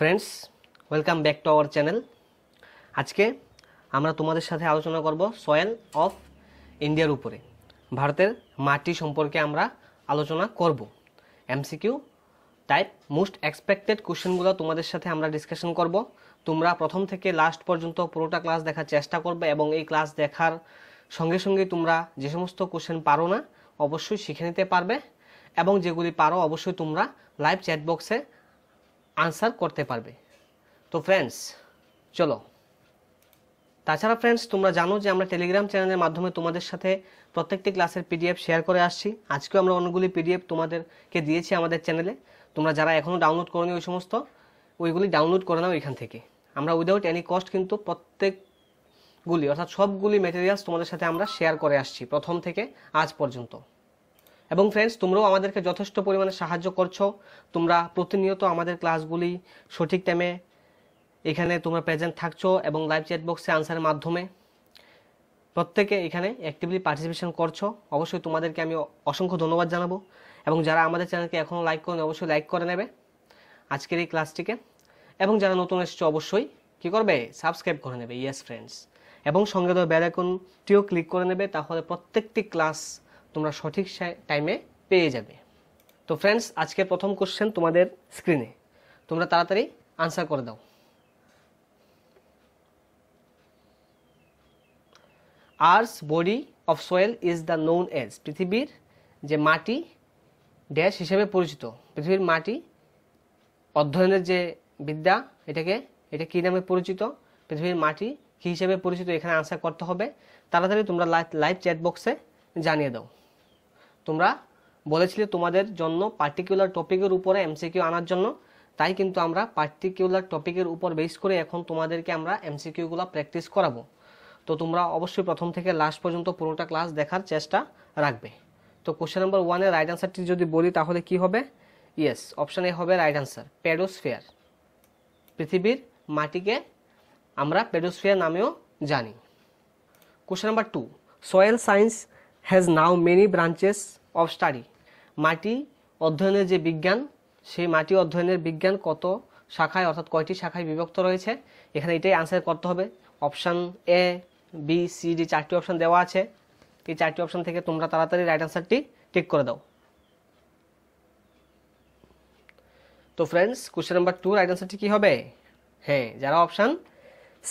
friends welcome back to our channel আজকে আমরা তোমাদের সাথে আলোচনা করব সয়েল অফ ইন্ডিয়ার উপরে ভারতের মাটি সম্পর্কে আমরা আলোচনা করব এমসিকিউ টাইপ মোস্ট এক্সপেক্টেড কোশ্চেনগুলো তোমাদের সাথে আমরা ডিসকাশন করব তোমরা প্রথম থেকে লাস্ট পর্যন্ত পুরোটা ক্লাস দেখার চেষ্টা করবে এবং এই ক্লাস দেখার সঙ্গে সঙ্গে তোমরা যে সমস্ত কোশ্চেন পারো না অবশ্যই শিখে নিতে পারবে এবং যেগুলি পারো অবশ্যই তোমরা লাইভ চ্যাট বক্সে আনসার করতে পারবে তো ফ্রেন্ডস চলো তাছাড়া ফ্রেন্ডস তোমরা জানো যে আমরা টেলিগ্রাম চ্যানেলের মাধ্যমে তোমাদের সাথে প্রত্যেকটি ক্লাসের পিডিএফ শেয়ার করে আসছি আজকেও আমরা অনেকগুলি পিডিএফ তোমাদেরকে দিয়েছি আমাদের চ্যানেলে তোমরা যারা এখনও ডাউনলোড করোনি ওই সমস্ত ওইগুলি ডাউনলোড করে নাও এখান থেকে আমরা উইদাউট এনি কস্ট কিন্তু প্রত্যেকগুলি অর্থাৎ সবগুলি মেটেরিয়ালস তোমাদের সাথে আমরা শেয়ার করে আসছি প্রথম থেকে আজ পর্যন্ত এবং ফ্রেন্ডস তোমরাও আমাদেরকে যথেষ্ট পরিমাণে সাহায্য করছো তোমরা প্রতিনিয়ত আমাদের ক্লাসগুলি সঠিক টাইমে এখানে তোমরা প্রেজেন্ট থাকছো এবং লাইভ চ্যাট বক্সে আনসারের মাধ্যমে প্রত্যেকে এখানে অ্যাক্টিভলি পার্টিসিপেশন করছো অবশ্যই তোমাদেরকে আমি অসংখ্য ধন্যবাদ জানাবো এবং যারা আমাদের চ্যানেলকে এখনও লাইক করেন অবশ্যই লাইক করে নেবে আজকের এই ক্লাসটিকে এবং যারা নতুন এসেছে অবশ্যই কি করবে সাবস্ক্রাইব করে নেবে ইয়েস ফ্রেন্ডস এবং সঙ্গে তো বেলাইকনটিও ক্লিক করে নেবে তাহলে প্রত্যেকটি ক্লাস তোমরা সঠিক টাইমে পেয়ে যাবে তো ফ্রেন্ডস আজকে প্রথম কোশ্চেন তোমাদের স্ক্রিনে তোমরা তাড়াতাড়ি আনসার করে দাও earth's body of soil is the known as পৃথিবীর যে মাটি ড্যাশ হিসেবে পরিচিত পৃথিবীর মাটি অধ্যয়নের যে বিদ্যা এটাকে এটা কী নামে পরিচিত পৃথিবীর মাটি কী হিসেবে পরিচিত এখানে আনসার করতে হবে তাড়াতাড়ি তোমরা লাইভ চ্যাট বক্সে জানিয়ে দাও তোমরা বলেছিলে তোমাদের জন্য পার্টিকুলার টপিকের উপরে এমসিকিউ আনার জন্য তাই কিন্তু আমরা পার্টিকুলার টপিকের উপর বেস করে এখন তোমাদেরকে আমরা এমসিকিউগুলো প্র্যাকটিস করাবো তো তোমরা অবশ্যই প্রথম থেকে লাস্ট পর্যন্ত পুরোটা ক্লাস দেখার চেষ্টা রাখবে তো কোশ্চেন নাম্বার ওয়ানের রাইট অ্যান্সারটি যদি বলি তাহলে কি হবে ইয়েস অপশান এ হবে রাইট অ্যান্সার প্যাডোসফিয়ার পৃথিবীর মাটিকে আমরা পেডোসফিয়ার নামেও জানি question number two soil science has now many branches of study মাটি অধ্যয়নের যে বিজ্ঞান সেই মাটি অধ্যয়নের বিজ্ঞান কত শাখায় অর্থাৎ কয়টি শাখায় বিভক্ত রয়েছে এখানে এটাই আনসার করতে হবে option A B C D চারটি অপশান দেওয়া আছে এই চারটি অপশান থেকে তোমরা তাড়াতাড়ি রাইট আনসারটি টিক করে দাও তো friends question number two right আনসারটি কী হবে হ্যাঁ যারা অপশান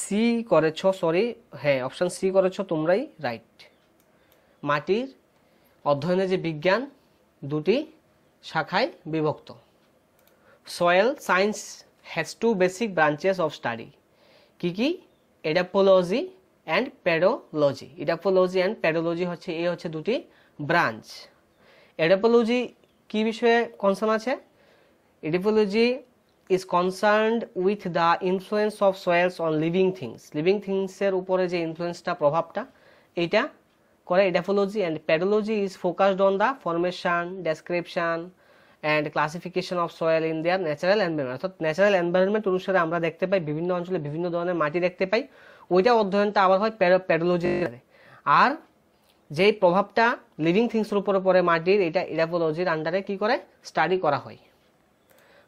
সি করেছ সরি হ্যাঁ অপশান সি করেছ তোমরাই রাইট মাটির অধ্যয়নে যে বিজ্ঞান দুটি শাখায় বিভক্ত soil science has two basic branches of study কী কী edaphology and pedology edaphology and pedology হচ্ছে এই হচ্ছে দুটি ব্রাঞ্চ এডাপোলজি কি বিষয়ে কনসার্ন আছে edaphology is concerned with the influence of soils on living things living থিংসের উপরে যে ইনফ্লুয়েন্সটা প্রভাবটা এইটা Correct Ethology and pedology is focused on the formation, description and classification of soil in their natural environment অর্থাৎ natural environment অনুসারে আমরা দেখতে পাই বিভিন্ন অঞ্চলে বিভিন্ন ধরনের মাটি দেখতে পাই ওইটা অধ্যয়নটা আবার হয় প্যাডোলজি আর যে প্রভাবটা লিভিং থিংসের উপরে পড়ে মাটির এটা এডাফোলজির আন্ডারে কি করে স্টাডি করা হয়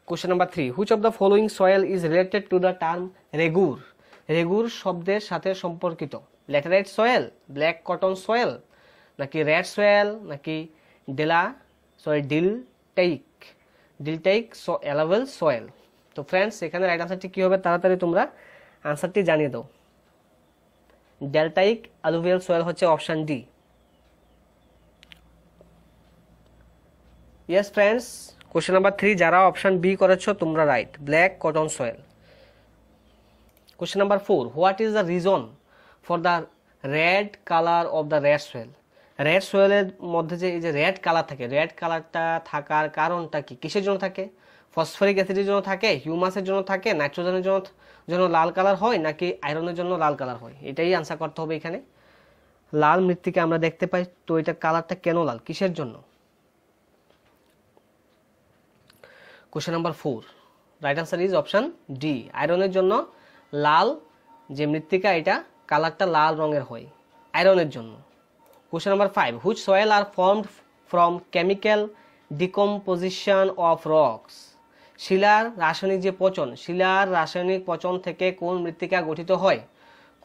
question number three which of the following soil is related to the term regur regur শব্দের সাথে সম্পর্কিত laterite soil black cotton soil নাকি রেড সয়েল নাকি ডেলা sorry deltaic deltaic alluvial soil তো ফ্রেন্ডস এখানে রাইট আনসারটি কী হবে তাড়াতাড়ি তোমরা আনসারটি জানিয়ে দাও ডেল্টাইক অ্যালুভিয়াল সয়েল হচ্ছে option D yes friends question number three যারা অপশান বি করেছো তোমরা right black cotton soil question number four what is the reason for the red colour of the red soil red সোয়েলের মধ্যে যে এই যে red colour থাকে red কালারটা থাকার কারণটা কি কিসের জন্য থাকে ফসফরিক অ্যাসিডের জন্য থাকে হিউমাসের জন্য থাকে নাইট্রোজেনের জন্য জন্য লাল কালার হয় নাকি আয়রনের জন্য লাল কালার হয় এটাই আনসার করতে হবে এখানে লাল মৃত্তিকা আমরা দেখতে পাই তো এটা কালারটা কেন লাল কিসের জন্য question number four right answer is option D আয়রনের জন্য লাল যে মৃত্তিকা এটা কালারটা লাল রঙের হয় আয়রনের জন্য question number five which soil are formed from chemical decomposition of rocks শিলার রাসায়নিক যে পচন শিলার রাসায়নিক পচন থেকে কোন মৃত্তিকা গঠিত হয়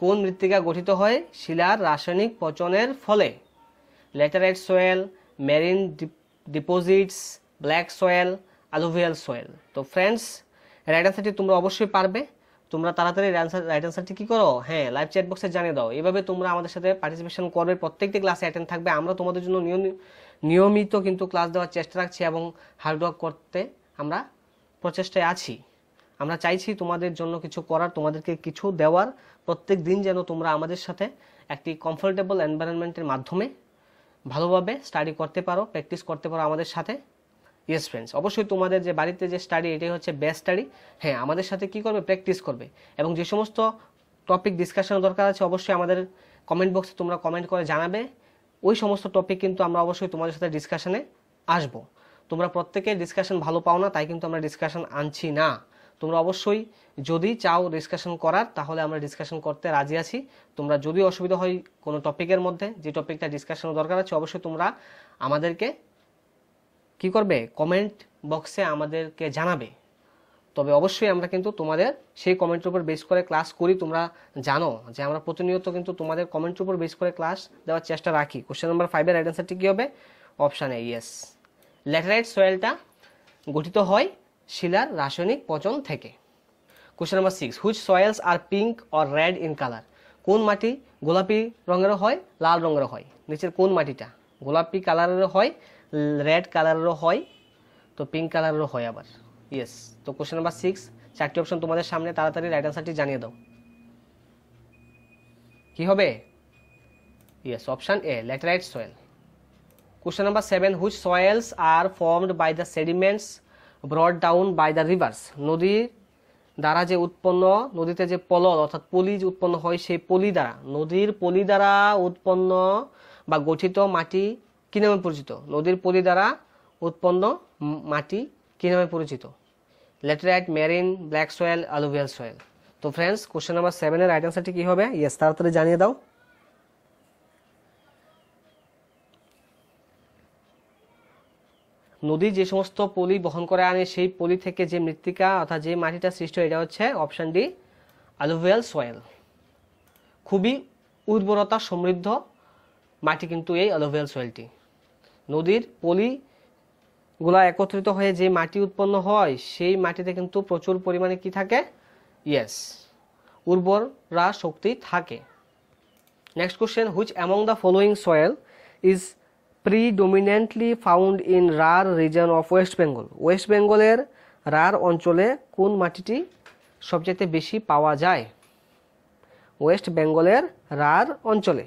কোন মৃত্তিকা গঠিত হয় শিলার রাসায়নিক পচনের ফলে laterite soil marine deposits black soil alluvial soil তো ফ্রেন্ডস রাইডার সেটি তোমরা অবশ্যই পারবে তোমরা তাড়াতাড়ি রাইট অ্যান্সারটি কী করো হ্যাঁ লাইভ চ্যাট বক্সে জানিয়ে দাও এভাবে তোমরা আমাদের সাথে পার্টিসিপেশন করবে প্রত্যেকটি ক্লাসে অ্যাটেন্ড থাকবে আমরা তোমাদের জন্য নিয়মিত কিন্তু ক্লাস দেওয়ার চেষ্টা রাখছি এবং হার্ডওয়ার্ক করতে আমরা প্রচেষ্টায় আছি আমরা চাইছি তোমাদের জন্য কিছু করার তোমাদেরকে কিছু দেওয়ার প্রত্যেক দিন যেন তোমরা আমাদের সাথে একটি কমফোর্টেবল এনভায়রনমেন্টের মাধ্যমে ভালোভাবে স্টাডি করতে পারো প্র্যাকটিস করতে পারো আমাদের সাথে ইয়েস ফ্রেন্ডস অবশ্যই তোমাদের যে বাড়িতে যে স্টাডি এটাই হচ্ছে বেস্ট স্টাডি হ্যাঁ আমাদের সাথে কি করবে প্র্যাকটিস করবে এবং যে সমস্ত টপিক ডিসকাশনের দরকার আছে অবশ্যই আমাদের কমেন্ট বক্সে তোমরা কমেন্ট করে জানাবে ওই সমস্ত টপিক কিন্তু আমরা অবশ্যই তোমাদের সাথে ডিসকাশনে আসব তোমরা প্রত্যেকে ডিসকাশন ভালো পাও না তাই কিন্তু আমরা ডিসকাশন আনছি না তোমরা অবশ্যই যদি চাও ডিসকাশন করার তাহলে আমরা ডিসকাশন করতে রাজি আছি তোমরা যদি অসুবিধা হয় কোনো টপিকের মধ্যে যে টপিকটা ডিসকাশনের দরকার আছে অবশ্যই তোমরা আমাদেরকে কি করবে কমেন্ট বক্সে আমাদেরকে জানাবে তবে অবশ্যই আমরা কিন্তু তোমাদের সেই কমেন্টের উপর বেস করে ক্লাস করি তোমরা জানো যে আমরা প্রতিনিয়ত কিন্তু তোমাদের কমেন্টের উপর বেস করে ক্লাস দেওয়ার চেষ্টা রাখি কোশ্চেন নাম্বার ফাইভের রাইট অ্যান্সারটি কী হবে অপশান এ ইয়েস ল্যাটারাইট সয়েলটা গঠিত হয় শিলার রাসায়নিক পচন থেকে question number six which soils are pink or red in colour কোন মাটি গোলাপি রঙের হয় লাল রঙের হয় নিচের কোন মাটিটা গোলাপি কালারের হয় রেড কালারেরও হয় তো পিঙ্ক কালারেরও হয় আবার ইয়েস তো কোশ্চেন নাম্বার সিক্স চারটি অপশন তোমাদের সামনে তাড়াতাড়ি রাইট অ্যান্সারটি জানিয়ে দাও কি হবে yes option A laterite soil question number seven which soils are formed by the sediments brought down by the rivers নদীর দ্বারা যে উৎপন্ন নদীতে যে পলল অর্থাৎ পলি যে উৎপন্ন হয় সেই পলি দ্বারা নদীর পলি দ্বারা উৎপন্ন বা গঠিত মাটি কী নামে পরিচিত নদীর পলি দ্বারা উৎপন্ন মাটি কী নামে পরিচিত laterite marine black soil alluvial soil তো ফ্রেন্ডস কোশ্চেন নাম্বার সেভেনের রাইট অ্যান্সারটি কী হবে ইয়েস তাড়াতাড়ি জানিয়ে দাও নদী যে সমস্ত পলি বহন করে আনে সেই পলি থেকে যে মৃত্তিকা অর্থাৎ যে মাটিটা সৃষ্টি হয় এটা হচ্ছে অপশান ডি অ্যালুভিয়াল সয়েল খুবই উর্বরতা সমৃদ্ধ মাটি কিন্তু এই অ্যালোভেল সয়েলটি নদীর পলি গুলা একত্রিত হয়ে যে মাটি উৎপন্ন হয় সেই মাটিতে কিন্তু প্রচুর পরিমাণে কি থাকে ইয়েস রা শক্তি থাকে next question which among the following soil is predominantly found in Rarh region of West Bengal West বেঙ্গলের রার অঞ্চলে কোন মাটিটি সবচেয়ে বেশি পাওয়া যায় ওয়েস্ট বেঙ্গলের রার অঞ্চলে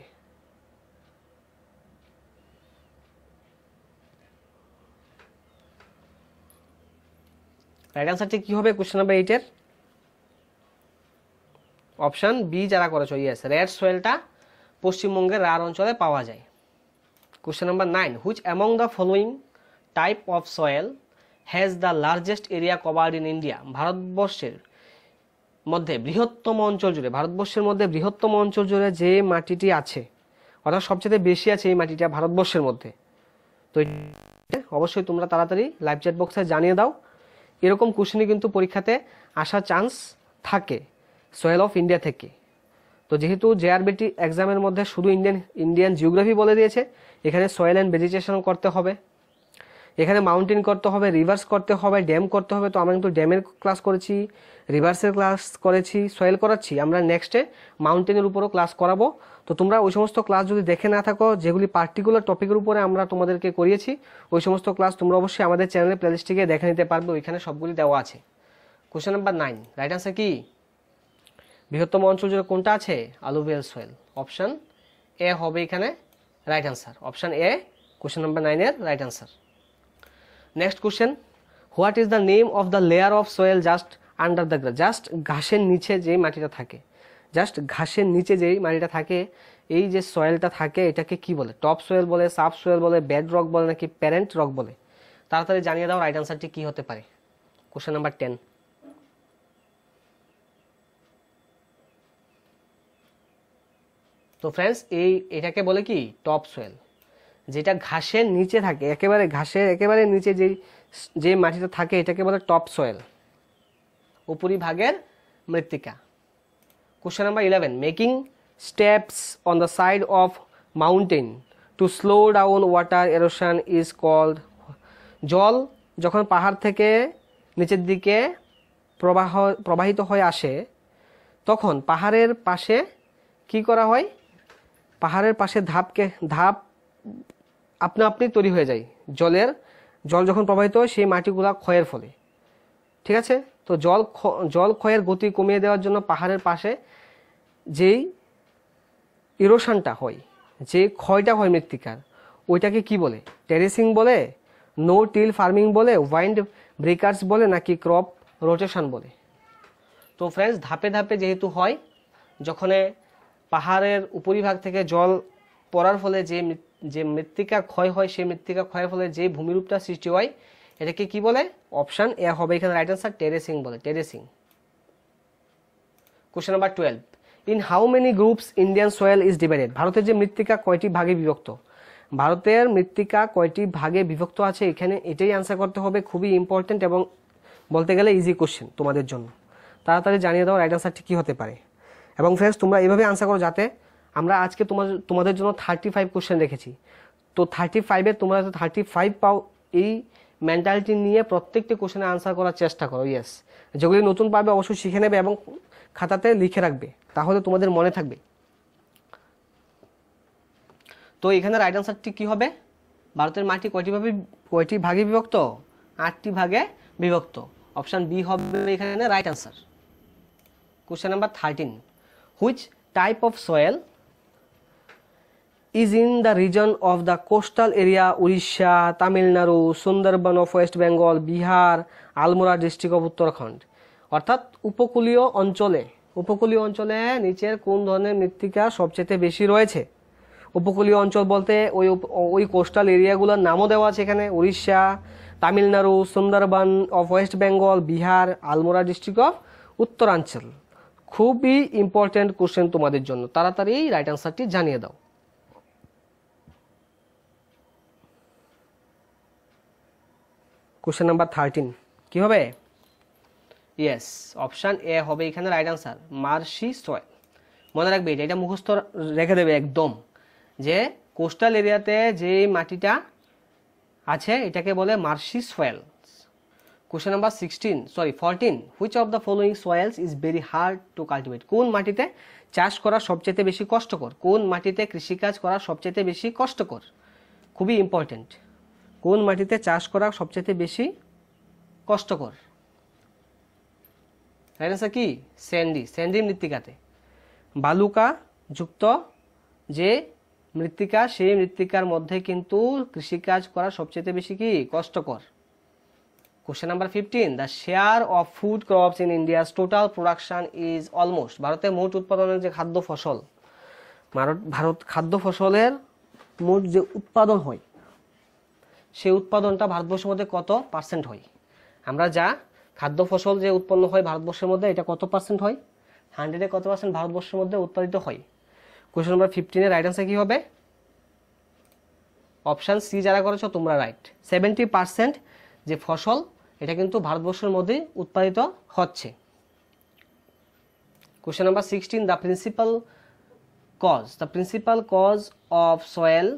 রাইট অ্যান্সারটি কী হবে কোশ্চেন নাম্বার এইটের অপশান বি যারা করেছ ইয়েস রেড সোয়েলটা পশ্চিমবঙ্গের রার অঞ্চলে পাওয়া যায় question number nine which among the following type of soil has the largest area covered in India ভারতবর্ষের মধ্যে বৃহত্তম অঞ্চল জুড়ে ভারতবর্ষের মধ্যে বৃহত্তম অঞ্চল জুড়ে যে মাটিটি আছে অর্থাৎ সবচেয়ে বেশি আছে এই মাটিটা ভারতবর্ষের মধ্যে তো অবশ্যই তোমরা তাড়াতাড়ি লাইভ চ্যাট বক্সে জানিয়ে দাও এরকম কোশ্চেনে কিন্তু পরীক্ষাতে আসার চান্স থাকে সোয়েল অফ ইন্ডিয়া থেকে তো যেহেতু জেআরবিটি এক্সামের মধ্যে শুধু ইন্ডিয়ান ইন্ডিয়ান জিওগ্রাফি বলে দিয়েছে এখানে সয়েল অ্যান্ড ভেজিটেশন করতে হবে এখানে মাউন্টেন করতে হবে রিভার্স করতে হবে ড্যাম করতে হবে তো আমরা কিন্তু ড্যামের ক্লাস করেছি রিভার্সের ক্লাস করেছি সয়েল করাচ্ছি আমরা নেক্সটে মাউন্টেনের উপরও ক্লাস করাবো তো তোমরা ওই সমস্ত ক্লাস যদি দেখে না থাকো যেগুলি পার্টিকুলার টপিকের উপরে আমরা তোমাদেরকে করিয়েছি ওই সমস্ত ক্লাস তোমরা অবশ্যই আমাদের চ্যানেলে প্লেলিস্টে গিয়ে দেখে নিতে পারবে ওইখানে সবগুলি দেওয়া আছে question number nine right answer কি বৃহত্তম অঞ্চল জুড়ে কোনটা আছে আলুভিয়াল সয়েল অপশান এ হবে এখানে right answer option A question number নাইনের right answer next question what is the name of the layer of soil just under the grass just ঘাসের নিচে যেই মাটিটা থাকে জাস্ট ঘাসের নিচে যেই মাটিটা থাকে এই যে সয়েলটা থাকে এটাকে কি বলে টপ সয়েল বলে সাব সয়েল বলে বেড রক বলে নাকি প্যারেন্ট রক বলে তাড়াতাড়ি জানিয়ে দাও রাইট আনসারটি কি হতে পারে কোশ্চেন নাম্বার টেন তো ফ্রেন্ডস এই এটাকে বলে কি টপ সোয়েল যেটা ঘাসের নিচে থাকে একেবারে ঘাসের একেবারে নিচে যেই যে মাটিটা থাকে এটাকে বলে টপ সয়েল উপরিভাগের মৃত্তিকা question number eleven making steps on the side of mountain to slow down water erosion is called জল যখন পাহাড় থেকে নিচের দিকে প্রবাহ প্রবাহিত হয়ে আসে তখন পাহাড়ের পাশে কি করা হয় পাহাড়ের পাশে ধাপকে ধাপ আপনা আপনি তৈরি হয়ে যায় জলের জল যখন প্রবাহিত হয় সেই মাটিগুলা ক্ষয়ের ফলে ঠিক আছে তো জল জল ক্ষয়ের গতি কমিয়ে দেওয়ার জন্য পাহাড়ের পাশে যেই ইরোশানটা হয় যে ক্ষয়টা হয় মৃত্তিকার ওইটাকে কি বলে টেরেসিং বলে নো টিল ফার্মিং বলে ওয়াইন্ড ব্রেকার্স বলে নাকি ক্রপ রোটেশন বলে তো ফ্রেন্ডস ধাপে ধাপে যেহেতু হয় যখন পাহাড়ের উপরিভাগ থেকে জল পড়ার ফলে যে যে মৃত্তিকা ক্ষয় হয় সেই মৃত্তিকা ক্ষয়ের ফলে যে ভূমিরূপটা সৃষ্টি হয় এটাকে কি বলে অপশান এ হবে এখানে রাইট আনসার টেরেসিং বলে terracing question number twelve in how many groups Indian soil is divided ভারতের যে মৃত্তিকা কয়টি ভাগে বিভক্ত ভারতের মৃত্তিকা কয়টি ভাগে বিভক্ত আছে এখানে এটাই আনসার করতে হবে খুবই ইম্পর্টেন্ট এবং বলতে গেলে ইজি কোশ্চেন তোমাদের জন্য তাড়াতাড়ি জানিয়ে দাও রাইট আনসারটি কী হতে পারে এবং ফ্রেন্ডস তোমরা এভাবে আনসার করো যাতে আমরা আজকে তোমার তোমাদের জন্য থার্টি ফাইভ কোশ্চেন রেখেছি তো থার্টি ফাইভে তোমরা তো থার্টি ফাইভ পাও এই মেন্টালিটি নিয়ে প্রত্যেকটি কোশ্চেনে আনসার করার চেষ্টা করো ইয়েস যেগুলি নতুন পাবে অবশ্যই শিখে নেবে এবং খাতাতে লিখে রাখবে তাহলে তোমাদের মনে থাকবে তো এখানে রাইট আনসারটি কী হবে ভারতের মাটি কয়টি ভাবে কয়টি ভাগে বিভক্ত আটটি ভাগে বিভক্ত অপশান বি হবে এখানে right answer question number thirteen which type of soil is in the region of the coastal area Orissa Tamil Nadu Sundarbans of West Bengal Bihar Almora district of Uttarakhand অর্থাৎ উপকূলীয় অঞ্চলে উপকূলীয় অঞ্চলে নিচের কোন ধরনের মৃত্তিকা সবচেয়ে বেশি রয়েছে উপকূলীয় অঞ্চল বলতে ওই ওই কোস্টাল এরিয়াগুলোর নামও দেওয়া আছে এখানে Orissa Tamil Nadu Sundarbans of West Bengal Bihar Almora district of Uttaranchal খুবই ইম্পর্ট্যান্ট কোশ্চেন তোমাদের জন্য তাড়াতাড়ি রাইট অ্যান্সারটি জানিয়ে দাও কোশ্চেন নাম্বার থার্টিন কি হবে ইয়েস অপশান এ হবে এখানে রাইট আনসার মার্সি সয়েল মনে রাখবে এটা এটা মুখস্থ রেখে দেবে একদম যে কোস্টাল এরিয়াতে যে মাটিটা আছে এটাকে বলে marshy soil question number sixteen sorry fourteen which of the following soils is very hard to cultivate কোন মাটিতে চাষ করা সবচেয়ে বেশি কষ্টকর কোন মাটিতে কৃষিকাজ করা সবচেয়ে বেশি কষ্টকর খুবই ইম্পর্টেন্ট কোন মাটিতে চাষ করা সবচেয়ে বেশি কষ্টকর রাইট কি স্যান্ডি স্যান্ডি মৃত্তিকাতে বালুকা যুক্ত যে মৃত্তিকা সেই মৃত্তিকার মধ্যে কিন্তু কৃষিকাজ করা সবচেয়ে বেশি কি কষ্টকর question number fifteen the share of food crops in India's total production is almost ভারতে মোট উৎপাদনের যে খাদ্য ফসল ভারত ভারত খাদ্য ফসলের মোট যে উৎপাদন হয় সেই উৎপাদনটা ভারতবর্ষের মধ্যে কত পার্সেন্ট হয় আমরা যা খাদ্য ফসল যে উৎপন্ন হয় ভারতবর্ষের মধ্যে এটা কত পার্সেন্ট হয় হান্ড্রেডে কত পার্সেন্ট ভারতবর্ষের মধ্যে উৎপাদিত হয় কোয়েশন নাম্বার ফিফটিনে রাইট আনসার কী হবে অপশান সি যারা করেছো তোমরা রাইট সেভেন্টি পার্সেন্ট যে ফসল এটা কিন্তু ভারতবর্ষের মধ্যে উৎপাদিত হচ্ছে question number sixteen the principal cause the principal cause of soil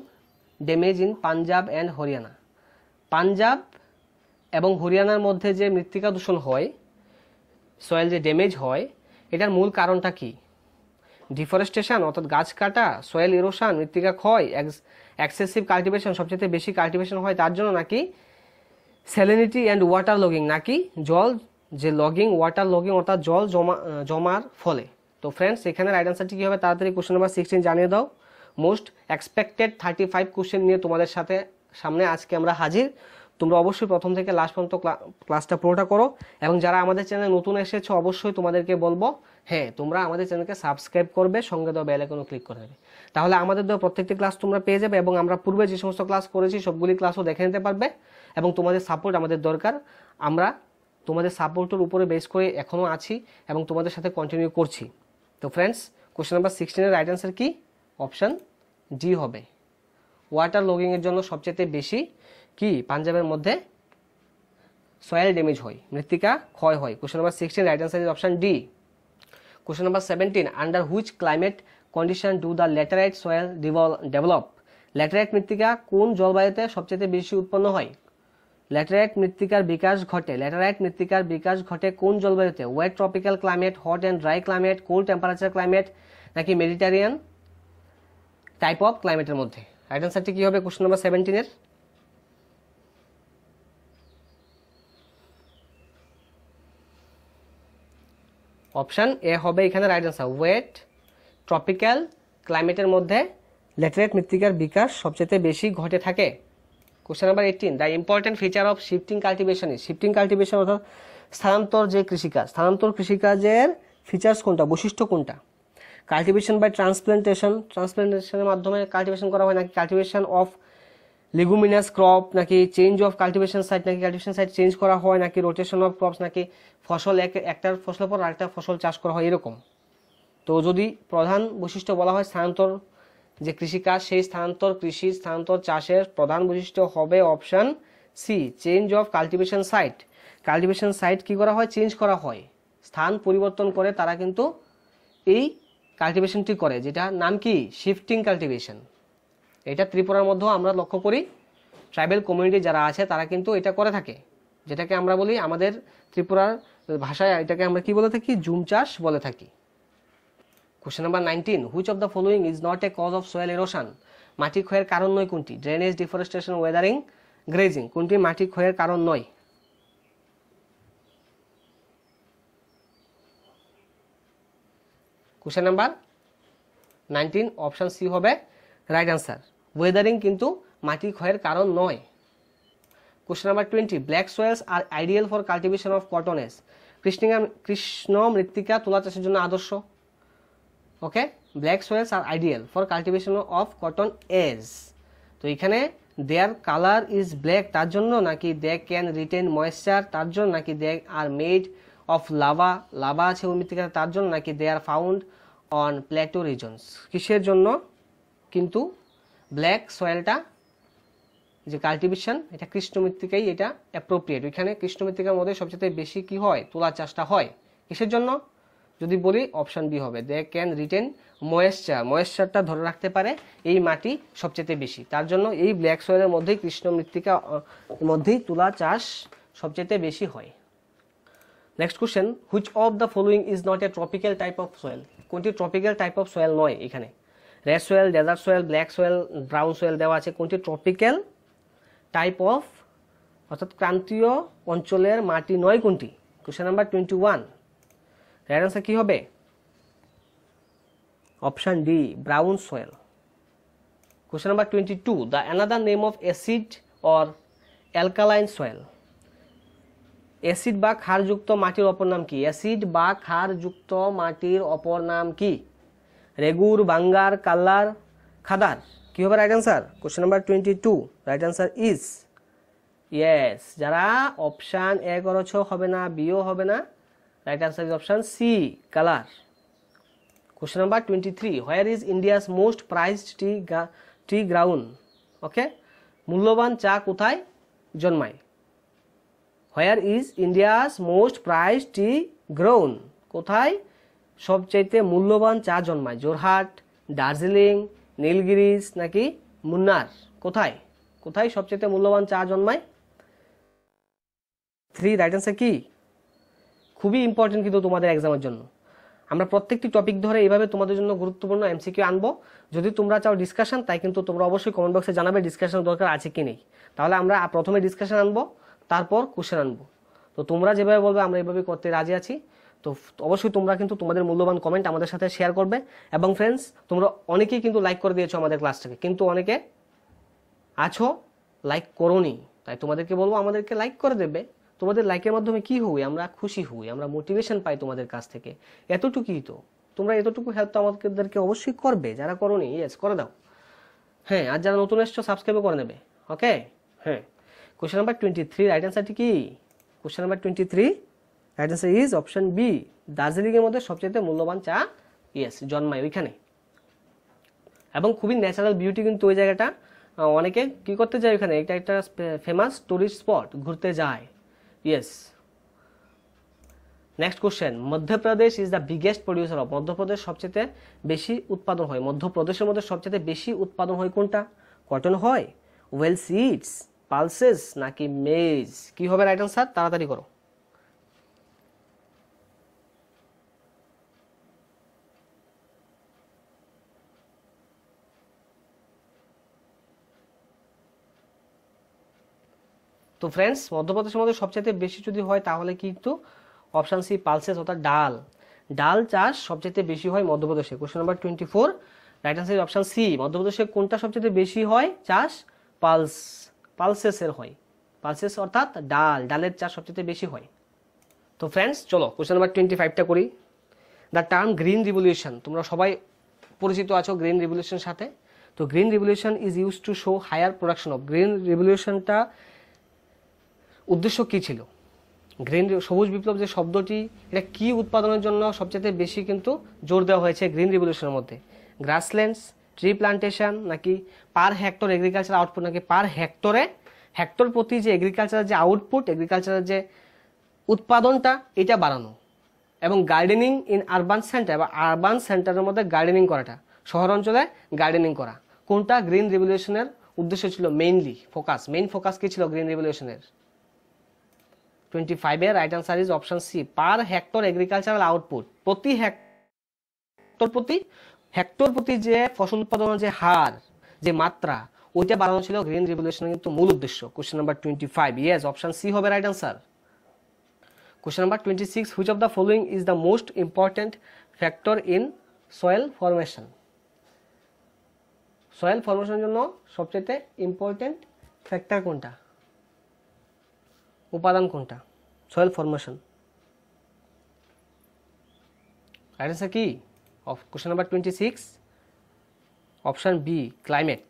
damage in Punjab and Haryana Punjab এবং হরিয়ানার মধ্যে যে মৃত্তিকা দূষণ হয় সয়েল যে ড্যামেজ হয় এটার মূল কারণটা কি ডিফরেস্টেশন অর্থাৎ গাছ কাটা সয়েল ইরোশন মৃত্তিকা ক্ষয় এক্সেসিভ কাল্টিভেশন সবচেয়ে বেশি কাল্টিভেশন হয় তার জন্য নাকি স্যালিনিটি অ্যান্ড ওয়াটার লগিং নাকি জল যে লগিং ওয়াটার লগিং অর্থাৎ জল জমা জমার ফলে তো ফ্রেন্ডস এখানে রাইট অ্যান্সারটি কী হবে তাড়াতাড়ি কোশ্চেন নাম্বার সিক্সটিন জানিয়ে দাও most expected thirty five question নিয়ে তোমাদের সাথে সামনে আজকে আমরা হাজির তোমরা অবশ্যই প্রথম থেকে লাস্ট পর্যন্ত ক্লাসটা পুরোটা করো এবং যারা আমাদের চ্যানেল নতুন এসেছো অবশ্যই তোমাদেরকে বলবো হ্যাঁ তোমরা আমাদের চ্যানেলকে সাবস্ক্রাইব করবে সঙ্গে দেওয়া বেল কোনো ক্লিক করে দেবে তাহলে আমাদের দেওয়া প্রত্যেকটি ক্লাস তোমরা পেয়ে যাবে এবং আমরা পূর্বে যে সমস্ত ক্লাস করেছি সবগুলি ক্লাসও দেখে নিতে পারবে এবং তোমাদের সাপোর্ট আমাদের দরকার আমরা তোমাদের সাপোর্টের উপরে বেস করে এখনও আছি এবং তোমাদের সাথে কন্টিনিউ করছি তো ফ্রেন্ডস কোশ্চেন নাম্বার সিক্সটিনের রাইট অ্যান্সার কি অপশান ডি হবে ওয়াটার লগিংয়ের জন্য সবচেয়ে বেশি কি পাঞ্জাবের মধ্যে সয়েল ড্যামেজ হয় মৃত্তিকা ক্ষয় হয় question number sixteen right answer is option D question number seventeen under which climate condition do the laterite soil develop laterite মৃত্তিকা কোন জলবায়ুতে সবচেয়ে বেশি উৎপন্ন হয় ল্যাটেরাইট মৃত্তিকার বিকাশ ঘটে ল্যাটেরাইট মৃত্তিকার বিকাশ ঘটে কোন জলবায়ুতে wet tropical climate hot and dry climate cold temperature climate নাকি মেডিটারিয়ান টাইপ অফ ক্লাইমেটের মধ্যে রাইট অ্যান্সারটি কী হবে কোশ্চেন নম্বর সেভেন্টিনের অপশান এ হবে এখানে রাইট অ্যান্সার ওয়েট ট্রপিক্যাল ক্লাইমেটের মধ্যে লেটারেট মৃত্তিকার বিকাশ সবচেয়ে বেশি ঘটে থাকে question number eighteen the important feature of shifting cultivation shifting cultivation অর্থাৎ স্থানান্তর যে কৃষিকাজ স্থানান্তর কৃষিকাজের ফিচার্স কোনটা বৈশিষ্ট্য কোনটা কাল্টিভেশন বাই ট্রান্সপ্লান্টেশন ট্রান্সপ্লান্টেশনের মাধ্যমে কাল্টিভেশন করা হয় নাকি কাল্টিভেশন অফ লিগুমিনাস ক্রপ নাকি চেঞ্জ অফ কাল্টিভেশন সাইট নাকি কাল্টিভেশন সাইট চেঞ্জ করা হয় নাকি রোটেশন অফ ক্রপস নাকি ফসল এক একটার ফসলের পর আরেকটা ফসল চাষ করা হয় এরকম তো যদি প্রধান বৈশিষ্ট্য বলা হয় স্থানান্তর যে কৃষিকাজ সেই স্থানান্তর কৃষি স্থানান্তর চাষের প্রধান বৈশিষ্ট্য হবে option C change of cultivation site cultivation site কি করা হয় চেঞ্জ করা হয় স্থান পরিবর্তন করে তারা কিন্তু এই কাল্টিভেশনটি করে যেটা নাম কি শিফটিং কাল্টিভেশন এটা ত্রিপুরার মধ্যেও আমরা লক্ষ্য করি ট্রাইবেল কমিউনিটি যারা আছে তারা কিন্তু এটা করে থাকে যেটাকে আমরা বলি আমাদের ত্রিপুরার ভাষায় এটাকে আমরা কি বলে থাকি জুম চাষ বলে থাকি question number nineteen which of the following is not a cause of soil erosion মাটি ক্ষয়ের কারণ নয় কোনটি ড্রেনেজ ডিফরেস্টেশন ওয়েদারিং গ্রেজিং কোনটি মাটি ক্ষয়ের কারণ নয় question number nineteen option C হবে রাইট আনসার ওয়েদারিং কিন্তু মাটি ক্ষয়ের কারণ নয় question number twenty black soils are ideal for cultivation of cottons কৃষ্ণিকা কৃষ্ণ মৃত্তিকা তুলা চাষের জন্য আদর্শ okay black soils are ideal for cultivation of cotton as তো এখানে দেয়ার কালার ইজ ব্ল্যাক তার জন্য নাকি দে ক্যান রিটেন ময়েশ্চার তার জন্য নাকি they are made of lava lava আছে ওই মৃত্তিকা তার জন্য নাকি they are found on plateau regions কিসের জন্য কিন্তু ব্ল্যাক সয়েলটা যে কাল্টিভেশন এটা কৃষ্ণ মৃত্তিকাই এটা অ্যাপ্রোপ্রিয়েট ওইখানে মৃত্তিকার মধ্যে সবচেয়ে বেশি কি হয় তুলা চাষটা হয় কিসের জন্য যদি বলি অপশান বি হবে দে ক্যান রিটেন ময়েশ্চার ময়েশ্চারটা ধরে রাখতে পারে এই মাটি সবচেয়ে বেশি তার জন্য এই ব্ল্যাক সয়েলের মধ্যেই কৃষ্ণ মৃত্তিকা মধ্যেই তুলা চাষ সবচেয়ে বেশি হয় next question which of the following is not a tropical type of soil কোনটি ট্রপিক্যাল টাইপ অফ সয়েল নয় এখানে red soil desert soil black soil brown soil দেওয়া আছে কোনটি ট্রপিক্যাল টাইপ অফ অর্থাৎ ক্রান্তীয় অঞ্চলের মাটি নয় কোনটি question number twenty one right answer কী হবে option D brown soil question number twenty two the another name of acid or alkaline soil acid বা ক্ষারযুক্ত মাটির অপর নাম কি অ্যাসিড বা ক্ষারযুক্ত মাটির অপর নাম কি রেগুর বাঙ্গার কাল্লার খাদার কি হবে right answer question number twenty two right answer is yes যারা অপশান এ করছ হবে না বিও হবে না right answer is option C kallar question number twenty three where is India's most prized tea tea grown okay মূল্যবান চা কোথায় জন্মায় where is India's most prize tea grown কোথায় সবচাইতে মূল্যবান চা জন্মায় জোরহাট দার্জিলিং নীলগিরিজ নাকি মুন্নার কোথায় কোথায় সবচাইতে মূল্যবান চা জন্মায় থ্রি রাইট অ্যান্সার কি খুবই ইম্পর্টেন্ট কিন্তু তোমাদের এক্সামের জন্য আমরা প্রত্যেকটি টপিক ধরে এইভাবে তোমাদের জন্য গুরুত্বপূর্ণ এমসিকিউ আনবো যদি তোমরা চাও ডিসকাশন তাই কিন্তু তোমরা অবশ্যই কমেন্ট বক্সে জানাবে ডিসকাশন দরকার আছে কি নেই তাহলে আমরা প্রথমে ডিসকাশন আনবো তারপর কোশ্চেন আনবো তো তোমরা যেভাবে বলবে আমরা এভাবে করতে রাজি আছি তো অবশ্যই তোমরা কিন্তু তোমাদের মূল্যবান কমেন্ট আমাদের সাথে শেয়ার করবে এবং ফ্রেন্ডস তোমরা অনেকেই কিন্তু লাইক করে দিয়েছো আমাদের ক্লাসটাকে কিন্তু অনেকে আছো লাইক করোনি তাই তোমাদেরকে বলবো আমাদেরকে লাইক করে দেবে তোমাদের লাইকের মাধ্যমে কি হই আমরা খুশি হই আমরা মোটিভেশন পাই তোমাদের কাছ থেকে এতটুকুই তো তোমরা এতটুকু হেল্প তো আমাদেরকে অবশ্যই করবে যারা করোনি ইয়েস করে দাও হ্যাঁ আর যারা নতুন এসছো সাবস্ক্রাইবও করে নেবে ওকে হ্যাঁ question number twenty three right অ্যান্সারটি কি question number twenty three right answer is option B দার্জিলিংয়ের মধ্যে সবচেয়ে মূল্যবান চা ইয়েস জন্মায় ওইখানে এবং খুবই ন্যাচারাল বিউটি কিন্তু ওই জায়গাটা অনেকে কি করতে যায় ওখানে এটা একটা ফেমাস টুরিস্ট স্পট ঘুরতে যায় yes next question Madhya Pradesh is the biggest producer of Madhya Pradesh সবচেয়ে বেশি উৎপাদন হয় মধ্যপ্রদেশের মধ্যে সবচেয়ে বেশি উৎপাদন হয় কোনটা কটন হয় ওয়েল সিডস পালসেস নাকি মেজ কি হবে রাইট অ্যান্সার তাড়াতাড়ি করো তো ফ্রেন্ডস মধ্যপ্রদেশের মধ্যে সবচাইতে বেশি যদি হয় তাহলে কিন্তু অপশান সি পালসেস অর্থাৎ ডাল ডাল চাষ সবচাইতে বেশি হয় মধ্যপ্রদেশে question number twenty four right answer option C মধ্যপ্রদেশে কোনটা সবচেয়ে বেশি হয় চাষ পালস পালসেসের হয় পালসেস অর্থাৎ ডাল ডালের চাষ সবচেয়ে বেশি হয় তো ফ্রেন্ডস চলো কোয়েশ্চেন নাম্বার টোয়েন্টি ফাইভটা করি দ্য টার্ম গ্রিন রিভলিউশন তোমরা সবাই পরিচিত আছো গ্রিন রিভলিউশন সাথে তো green revolution is use to show higher production of green রিভলিউশনটা উদ্দেশ্য কী ছিল গ্রিন সবুজ বিপ্লব যে শব্দটি এটা কি উৎপাদনের জন্য সবচেয়ে বেশি কিন্তু জোর দেওয়া হয়েছে গ্রিন রিভলিউশনের মধ্যে গ্রাসল্যান্ডস ট্রি প্লান্টেশন নাকি পার হেক্টর এগ্রিকালচার আউটপুট নাকি পার হেক্টরে হেক্টর প্রতি যে এগ্রিকালচারের যে আউটপুট এগ্রিকালচারের যে উৎপাদনটা এটা বাড়ানো এবং গার্ডেনিং ইন আরবান সেন্টার বা আরবান সেন্টারের মধ্যে গার্ডেনিং করাটা শহর অঞ্চলে গার্ডেনিং করা কোনটা গ্রিন রিভলিউশনের উদ্দেশ্য ছিল মেইনলি ফোকাস মেইন ফোকাস কি ছিল গ্রিন রিভলিউশনের টোয়েন্টি ফাইভে right answer is option C per hectare agricultural output প্রতি হেক্টর প্রতি হেক্টর প্রতি যে ফসল উৎপাদনের যে হার যে মাত্রা ওইটা বাড়ানো ছিল গ্রিন রেভলিউশনের কিন্তু মূল উদ্দেশ্য question number twenty five yes option C হবে right answer question number twenty six which of the following is the most important factor in soil formation soil ফরমেশনের জন্য সবচেয়ে ইম্পর্টেন্ট ফ্যাক্টর কোনটা উপাদান কোনটা সয়েল ফর্মেশন রাইট আনসার কি of question number twenty six option B climate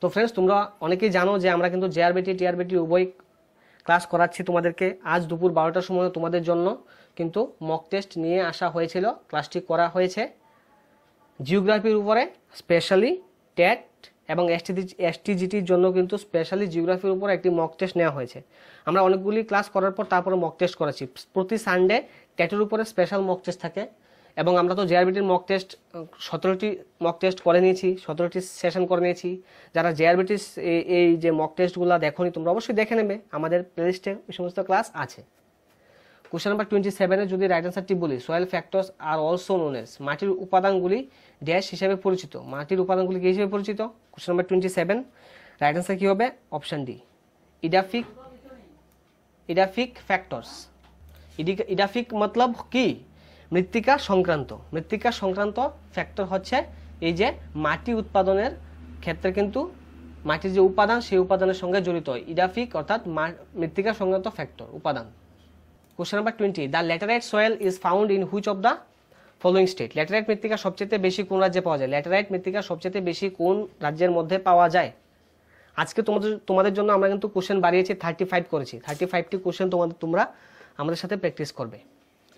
তো friends তোমরা অনেকেই জানো যে আমরা কিন্তু জেআরবিটি টিআরবিটি উভয় ক্লাস করাচ্ছি তোমাদেরকে আজ দুপুর বারোটার সময় তোমাদের জন্য কিন্তু মক টেস্ট নিয়ে আসা হয়েছিল ক্লাসটি করা হয়েছে জিওগ্রাফির উপরে স্পেশালি ট্যাট এবং এসটিজি এসটিজিটির জন্য কিন্তু স্পেশালি জিওগ্রাফির উপরে একটি মক টেস্ট নেওয়া হয়েছে আমরা অনেকগুলি ক্লাস করার পর তারপরে মক টেস্ট করেছি প্রতি সানডে ট্যাটের উপরে স্পেশাল মক টেস্ট থাকে এবং আমরা তো জেআরবিটির মক টেস্ট সতেরোটি মক টেস্ট করে নিয়েছি সতেরোটি সেশন করে নিয়েছি যারা জেআরবিটির এই যে মক টেস্টগুলো দেখো তোমরা অবশ্যই দেখে নেবে আমাদের প্লেলিস্টে ওই সমস্ত ক্লাস আছে কোশ্চেন নাম্বার টোয়েন্টি সেভেনে যদি রাইট অ্যান্সারটি বলি soil factors are also known as মাটির উপাদানগুলি ড্যাশ হিসেবে পরিচিত মাটির উপাদানগুলি কী হিসেবে পরিচিত question number twenty seven right answer কী হবে option D edaphic edaphic factors edaphic মতলব কী মৃত্তিকা সংক্রান্ত মৃত্তিকা সংক্রান্ত ফ্যাক্টর হচ্ছে এই যে মাটি উৎপাদনের ক্ষেত্রে কিন্তু মাটির যে উপাদান সেই উপাদানের সঙ্গে জড়িত ইডাফিক অর্থাৎ মৃত্তিকা সংক্রান্ত ফ্যাক্টর উপাদান question number twenty the laterite soil is found in which of the following state laterite মৃত্তিকা সবচেয়ে বেশি কোন রাজ্যে পাওয়া যায় ল্যাটারাইট মৃত্তিকা সবচেয়ে বেশি কোন রাজ্যের মধ্যে পাওয়া যায় আজকে তোমাদের তোমাদের জন্য আমরা কিন্তু কোশ্চেন বাড়িয়েছি থার্টি ফাইভ করেছি থার্টি ফাইভটি কোশ্চেন তোমাদের তোমরা আমাদের সাথে প্র্যাকটিস করবে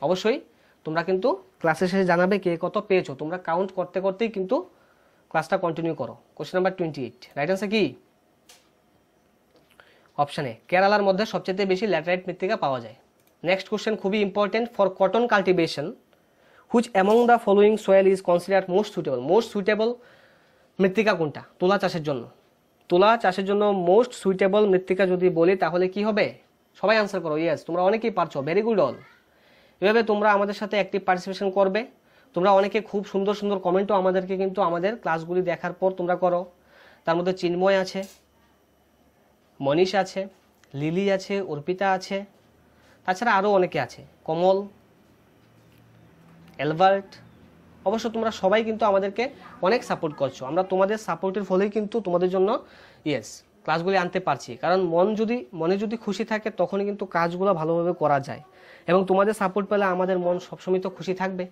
অবশ্যই তোমরা কিন্তু ক্লাসের শেষে জানাবে কে কত পেয়েছো তোমরা কাউন্ট করতে করতেই কিন্তু ক্লাসটা কন্টিনিউ করো question number twenty eight right answer কি অপশানে কেরালার মধ্যে সবচেয়ে বেশি ল্যাটারাইট মৃত্তিকা পাওয়া যায় নেক্সট কোশ্চেন খুবই important for cotton cultivation which among the following soil is consider most suitable most suitable মৃত্তিকা কোনটা তুলা চাষের জন্য তুলা চাষের জন্য মোস্ট সুইটেবল মৃত্তিকা যদি বলি তাহলে কি হবে সবাই আনসার করো ইয়েস তোমরা অনেকেই পারছো ভেরি গুড অল এভাবে তোমরা আমাদের সাথে অ্যাক্টিভ পার্টিসিপেশন করবে তোমরা অনেকে খুব সুন্দর সুন্দর কমেন্টও আমাদেরকে কিন্তু আমাদের ক্লাসগুলি দেখার পর তোমরা করো তার মধ্যে চিন্ময় আছে মনীষ আছে লিলি আছে অর্পিতা আছে তাছাড়া আরও অনেকে আছে কমল অ্যালবার্ট অবশ্য তোমরা সবাই কিন্তু আমাদেরকে অনেক সাপোর্ট করছো আমরা তোমাদের সাপোর্টের ফলেই কিন্তু তোমাদের জন্য ইয়েস ক্লাসগুলি আনতে পারছি কারণ মন যদি মনে যদি খুশি থাকে তখনই কিন্তু কাজগুলো ভালোভাবে করা যায় এবং তোমাদের সাপোর্ট পেলে আমাদের মন সবসময় তো খুশি থাকবে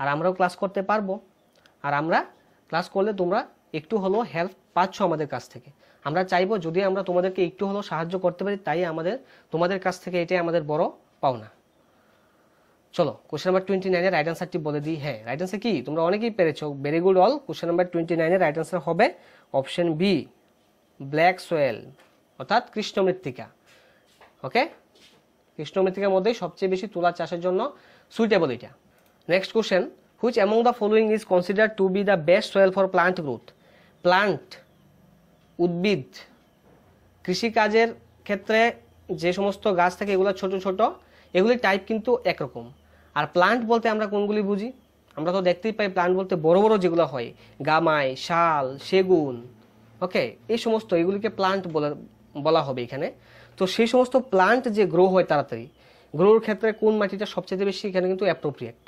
আর আমরাও ক্লাস করতে পারবো আর আমরা ক্লাস করলে তোমরা একটু হলেও হেল্প পাচ্ছ আমাদের কাছ থেকে আমরা চাইবো যদি আমরা তোমাদেরকে একটু হলেও সাহায্য করতে পারি তাই আমাদের তোমাদের কাছ থেকে এটাই আমাদের বড় পাওনা চলো কোশ্চেন নাম্বার টোয়েন্টি নাইনের রাইট আনসারটি বলে দিই হ্যাঁ রাইট আনসার কি তোমরা অনেকেই পেরেছো very good all question number twenty নাইনের রাইট আনসার হবে অপশন বি ব্ল্যাক সোয়েল অর্থাৎ কৃষ্ণ মৃত্তিকা ওকে কৃষ্ণ মৃত্তিকার মধ্যেই সবচেয়ে বেশি তুলা চাষের জন্য সুইটেবল এটা next question which among the following is consider to be the best soil for plant growth plant উদ্ভিদ কৃষিকাজের ক্ষেত্রে যে সমস্ত গাছ থাকে এগুলো ছোট ছোট এগুলির টাইপ কিন্তু একরকম আর প্লান্ট বলতে আমরা কোনগুলি বুঝি আমরা তো দেখতেই পাই প্লান্ট বলতে বড় বড় যেগুলো হয় গামাই শাল সেগুন ওকে এই সমস্ত এগুলিকে প্লান্ট বলা হবে এখানে তো সেই সমস্ত প্লান্ট যে গ্রো হয় তাড়াতাড়ি গ্রোর ক্ষেত্রে কোন মাটিটা সবচেয়ে বেশি এখানে কিন্তু অ্যাপ্রোপ্রিয়েট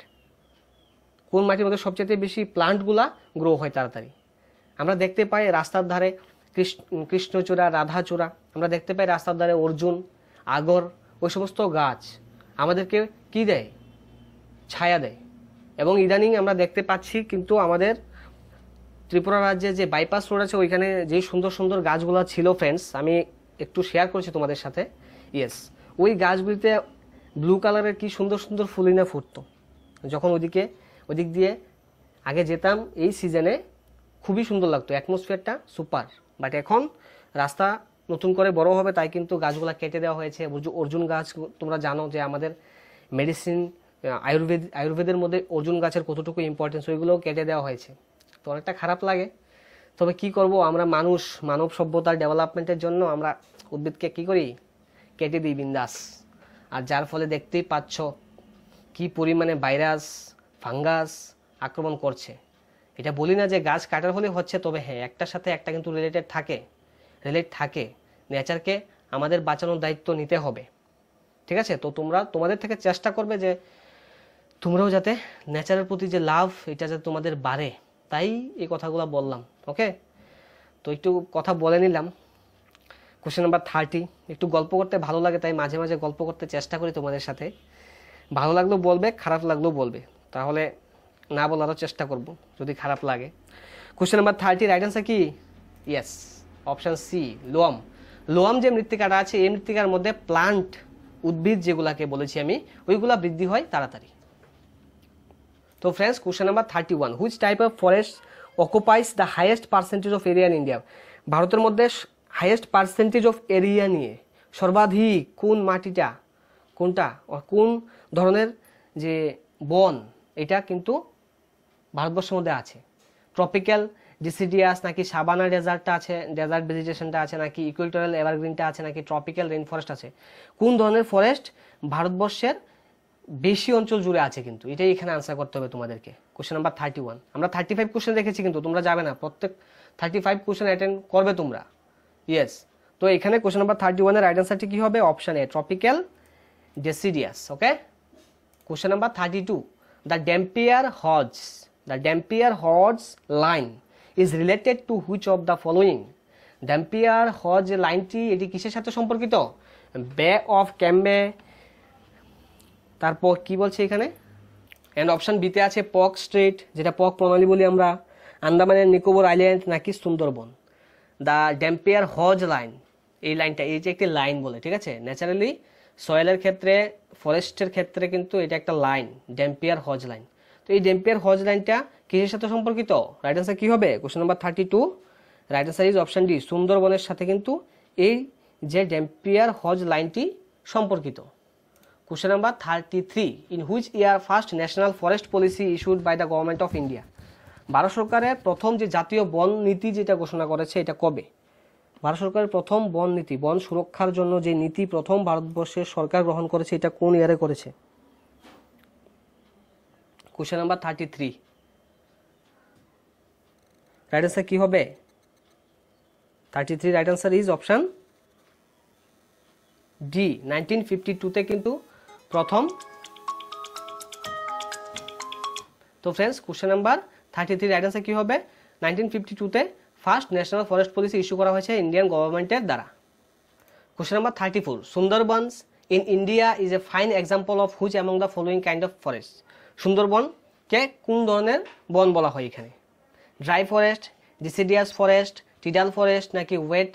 কোন মাটির মধ্যে সবচেয়ে বেশি প্লান্টগুলা গ্রো হয় তাড়াতাড়ি আমরা দেখতে পাই রাস্তার ধারে কৃষ্ণচূড়া রাধাচূড়া আমরা দেখতে পাই রাস্তার ধারে অর্জুন আগর ওই সমস্ত গাছ আমাদেরকে কি দেয় ছায়া দেয় এবং ইদানিং আমরা দেখতে পাচ্ছি কিন্তু আমাদের ত্রিপুরা রাজ্যে যে বাইপাস রোড আছে ওইখানে যে সুন্দর সুন্দর গাছগুলো ছিল ফ্রেন্ডস আমি একটু শেয়ার করেছি তোমাদের সাথে ইয়েস ওই গাছগুলিতে ব্লু কালারের কি সুন্দর সুন্দর ফুলিনা ফুটতো যখন ওদিকে ওদিক দিয়ে আগে যেতাম এই সিজনে খুবই সুন্দর লাগতো অ্যাটমসফিয়ারটা সুপার বাট এখন রাস্তা নতুন করে বড় হবে তাই কিন্তু গাছগুলো কেটে দেওয়া হয়েছে অর্জুন গাছ তোমরা জানো যে আমাদের মেডিসিন আয়ুর্বেদ আয়ুর্বেদের মধ্যে অর্জুন গাছের কতটুকু ইম্পর্টেন্স ওইগুলোও কেটে দেওয়া হয়েছে তো অনেকটা খারাপ লাগে তবে কি করব আমরা মানুষ মানব সভ্যতার ডেভেলপমেন্টের জন্য আমরা উদ্ভিদকে কি করি কেটে দিই বিন্দাস আর যার ফলে দেখতেই পাচ্ছ কি পরিমাণে ভাইরাস ফাঙ্গাস আক্রমণ করছে এটা বলি না যে গাছ কাটার হলে হচ্ছে তবে হ্যাঁ একটার সাথে একটা কিন্তু রিলেটেড থাকে রিলেট থাকে নেচারকে আমাদের বাঁচানোর দায়িত্ব নিতে হবে ঠিক আছে তো তোমরা তোমাদের থেকে চেষ্টা করবে যে তোমরাও যাতে নেচারের প্রতি যে লাভ এটা যাতে তোমাদের বাড়ে তাই এই কথাগুলো বললাম ওকে তো একটু কথা বলে নিলাম কোশ্চেন নাম্বার থার্টি একটু গল্প করতে ভালো লাগে তাই মাঝে মাঝে গল্প করতে চেষ্টা করি তোমাদের সাথে ভালো লাগলেও বলবে খারাপ লাগলেও বলবে তাহলে না বলারও চেষ্টা করব যদি খারাপ লাগে question number thirty right answer কি yes option C loam loam যে মৃত্তিকাটা আছে এই মৃত্তিকার মধ্যে প্লান্ট উদ্ভিদ যেগুলাকে বলেছি আমি ওইগুলা বৃদ্ধি হয় তাড়াতাড়ি তো friends question number thirty one which type of forest occupies the highest percentage of area in India ভারতের মধ্যে হাইয়েস্ট পার্সেন্টেজ অফ এরিয়া নিয়ে সর্বাধিক কোন মাটিটা কোনটা কোন ধরনের যে বন এটা কিন্তু ভারতবর্ষের মধ্যে আছে ট্রপিক্যাল ডিসিডিয়াস নাকি সাবানা ডেজার্টটা আছে ডেজার্ট ভেজিটেশনটা আছে নাকি ইকুয়েটোরিয়াল এভারগ্রিনটা আছে নাকি ট্রপিক্যাল রেইন ফরেস্ট আছে কোন ধরনের ফরেস্ট ভারতবর্ষের বেশি অঞ্চল জুড়ে আছে কিন্তু এটাই এখানে আনসার করতে হবে তোমাদেরকে কোশ্চেন নাম্বার থার্টি ওয়ান আমরা থার্টি ফাইভ কোশ্চেন দেখেছি কিন্তু তোমরা যাবে না প্রত্যেক থার্টি ফাইভ কোশ্চেন অ্যাটেন্ড করবে তোমরা ইয়েস তো এখানে কোশ্চেন নাম্বার থার্টি ওয়ানের রাইট আনসারটি কী হবে option A tropical deciduous okay question number thirty two the Dampier hodge the Dampier hodge line is related to which of the following Dampier hodge লাইনটি এটি কিসের সাথে সম্পর্কিত বে অফ ক্যাম্বে তারপর কি বলছে এখানে অ্যান্ড অপশান বিতে আছে পক স্ট্রেট যেটা পক প্রণালী বলি আমরা আন্দামানের নিকোবর আইল্যান্ড নাকি Sundarban the Dampier hodge line এই লাইনটা এই যে একটি লাইন বলে ঠিক আছে ন্যাচারালি সয়েলের ক্ষেত্রে ফরেস্টের ক্ষেত্রে কিন্তু এটা একটা লাইন ড্যাম্পিয়ার হজ লাইন তো এই ড্যাম্পিয়ার হজ লাইনটা কিসের সাথে সম্পর্কিত রাইট অ্যান্সার কী হবে question number thirty two right answer is option D সুন্দরবনের সাথে কিন্তু এই যে ড্যাম্পিয়ার হজ লাইনটি সম্পর্কিত question number thirty three in which year first national forest policy issued by the government of India ভারত সরকারের প্রথম যে জাতীয় বন নীতি যেটা ঘোষণা করেছে এটা কবে ভারত সরকারের প্রথম বন নীতি বন সুরক্ষার জন্য যে নীতি প্রথম ভারতবর্ষের সরকার গ্রহণ করেছে এটা কোন ইয়ারে করেছে question number thirty three right answer কী হবে thirty three right answer is option D nineteen fifty টুতে কিন্তু প্রথম তো friends question number thirty three right answer কী হবে নাইনটিন ফিফটি টুতে first national forest policy issue করা হয়েছে ইন্ডিয়ান গভর্নমেন্টের দ্বারা question number thirty four Sundarbans in India is a fine example of whose among the following kind of forest সুন্দরবনকে কোন ধরনের বন বলা হয় এখানে dry forest deciduous forest tidal forest নাকি wet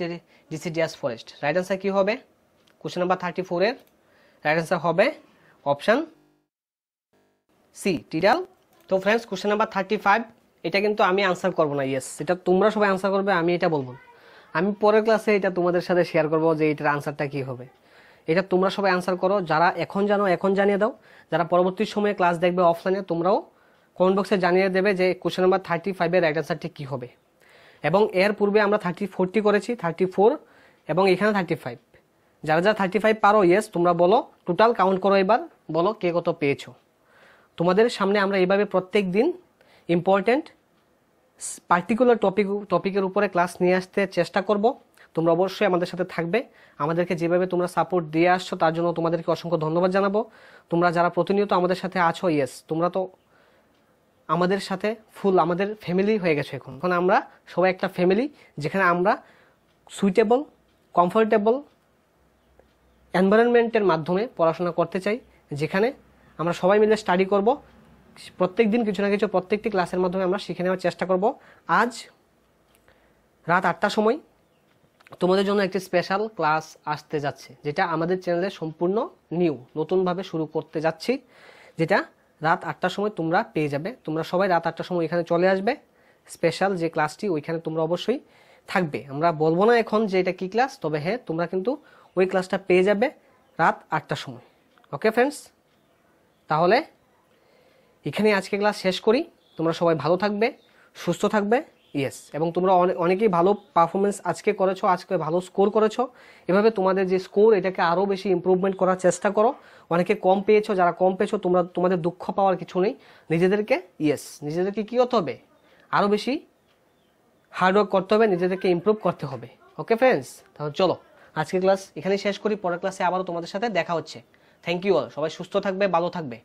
deciduous forest right answer কী হবে কোশ্চেন নাম্বার থার্টি ফোরের রাইট অ্যান্সার হবে অপশান সি টিডাল তো friends question number thirty five এটা কিন্তু আমি আনসার করবো না ইয়েস এটা তোমরা সবাই আনসার করবে আমি এটা বলবো আমি পরের ক্লাসে এটা তোমাদের সাথে শেয়ার করবো যে এটার আনসারটা কী হবে এটা তোমরা সবাই আনসার করো যারা এখন জানো এখন জানিয়ে দাও যারা পরবর্তী সময়ে ক্লাস দেখবে অফলাইনে তোমরাও কমেন্ট বক্সে জানিয়ে দেবে যে কোশ্চেন নাম্বার থার্টি ফাইভের রাইট আনসারটি কী হবে এবং এর পূর্বে আমরা থার্টি ফোরটি করেছি থার্টি ফোর এবং এখানে থার্টি ফাইভ যারা যারা থার্টি ফাইভ পারো ইয়েস তোমরা বলো টোটাল কাউন্ট করো এবার বলো কে কত পেয়েছো তোমাদের সামনে আমরা এইভাবে প্রত্যেক দিন ইম্পর্ট্যান্ট পার্টিকুলার টপিক টপিকের উপরে ক্লাস নিয়ে আসতে চেষ্টা করব তোমরা অবশ্যই আমাদের সাথে থাকবে আমাদেরকে যেভাবে তোমরা সাপোর্ট দিয়ে আসছো তার জন্য তোমাদেরকে অসংখ্য ধন্যবাদ জানাবো তোমরা যারা প্রতিনিয়ত আমাদের সাথে আছো ইয়েস তোমরা তো আমাদের সাথে ফুল আমাদের ফ্যামিলি হয়ে গেছে এখন এখন আমরা সবাই একটা ফ্যামিলি যেখানে আমরা সুইটেবল কমফোর্টেবল এনভায়রনমেন্টের মাধ্যমে পড়াশোনা করতে চাই যেখানে আমরা সবাই মিলে স্টাডি করব প্রত্যেক দিন কিছু না কিছু প্রত্যেকটি ক্লাসের মাধ্যমে আমরা শিখে নেওয়ার চেষ্টা করব আজ রাত আটটার সময় তোমাদের জন্য একটি স্পেশাল ক্লাস আসতে যাচ্ছে যেটা আমাদের চ্যানেলে সম্পূর্ণ নিউ নতুনভাবে শুরু করতে যাচ্ছি যেটা রাত আটটার সময় তোমরা পেয়ে যাবে তোমরা সবাই রাত আটটার সময় এখানে চলে আসবে স্পেশাল যে ক্লাসটি ওইখানে তোমরা অবশ্যই থাকবে আমরা বলবো না এখন যে এটা কী ক্লাস তবে হ্যাঁ তোমরা কিন্তু ওই ক্লাসটা পেয়ে যাবে রাত আটটার সময় ওকে ফ্রেন্ডস তাহলে এখানে আজকে ক্লাস শেষ করি তোমরা সবাই ভালো থাকবে সুস্থ থাকবে ইয়েস এবং তোমরা অনেকেই ভালো পারফরমেন্স আজকে করেছো আজকে ভালো স্কোর করেছো এভাবে তোমাদের যে স্কোর এটাকে আরও বেশি ইম্প্রুভমেন্ট করার চেষ্টা করো অনেকে কম পেয়েছো যারা কম পেয়েছো তোমরা তোমাদের দুঃখ পাওয়ার কিছু নেই নিজেদেরকে ইয়েস নিজেদেরকে কী হতে হবে আরও বেশি হার্ডওয়ার্ক করতে হবে নিজেদেরকে ইম্প্রুভ করতে হবে ওকে ফ্রেন্ডস তাহলে চলো আজকের ক্লাস এখানে শেষ করি পরের ক্লাসে আবারও তোমাদের সাথে দেখা হচ্ছে থ্যাংক ইউ অল সবাই সুস্থ থাকবে ভালো থাকবে